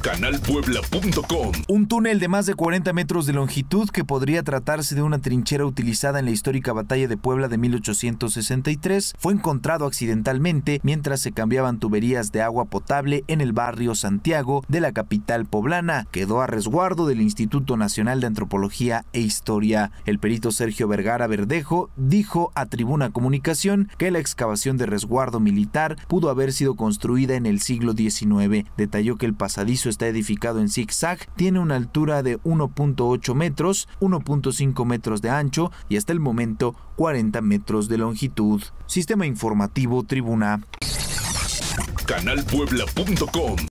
canalpuebla.com. Un túnel de más de 40 metros de longitud que podría tratarse de una trinchera utilizada en la histórica batalla de Puebla de 1863 fue encontrado accidentalmente mientras se cambiaban tuberías de agua potable en el barrio Santiago de la capital poblana. Quedó a resguardo del Instituto Nacional de Antropología e Historia. El perito Sergio Vergara Verdejo dijo a Tribuna Comunicación que la excavación de resguardo militar pudo haber sido construida en el siglo XIX. Detalló que el pasadizo está edificado en zigzag, tiene una altura de 1.8 metros, 1.5 metros de ancho y hasta el momento 40 metros de longitud. Sistema informativo Tribuna. Canalpuebla.com